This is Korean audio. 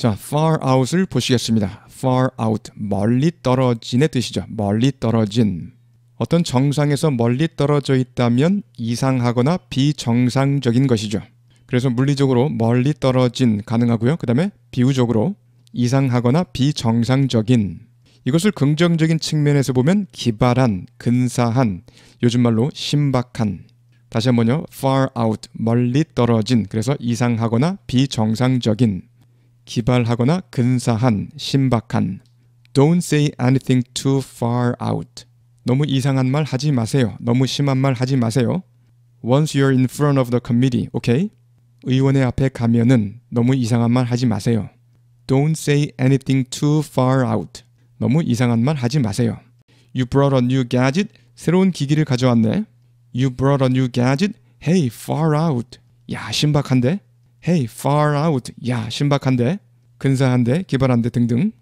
자, far out을 보시겠습니다. far out, 멀리 떨어진의 뜻이죠. 멀리 떨어진. 어떤 정상에서 멀리 떨어져 있다면 이상하거나 비정상적인 것이죠. 그래서 물리적으로 멀리 떨어진 가능하고요. 그 다음에 비유적으로 이상하거나 비정상적인 이것을 긍정적인 측면에서 보면 기발한, 근사한, 요즘 말로 신박한. 다시 한번요. far out, 멀리 떨어진. 그래서 이상하거나 비정상적인. 기발하거나 근사한, 신박한. Don't say anything too far out. 너무 이상한 말 하지 마세요. 너무 심한 말 하지 마세요. Once you're in front of the committee, okay? 의원회 앞에 가면은 너무 이상한 말 하지 마세요. Don't say anything too far out. 너무 이상한 말 하지 마세요. You brought a new gadget. 새로운 기기를 가져왔네. You brought a new gadget. Hey, far out. 야, 신박한데? Hey, far out. 야, 신박한데? 근사한데? 기발한데? 등등.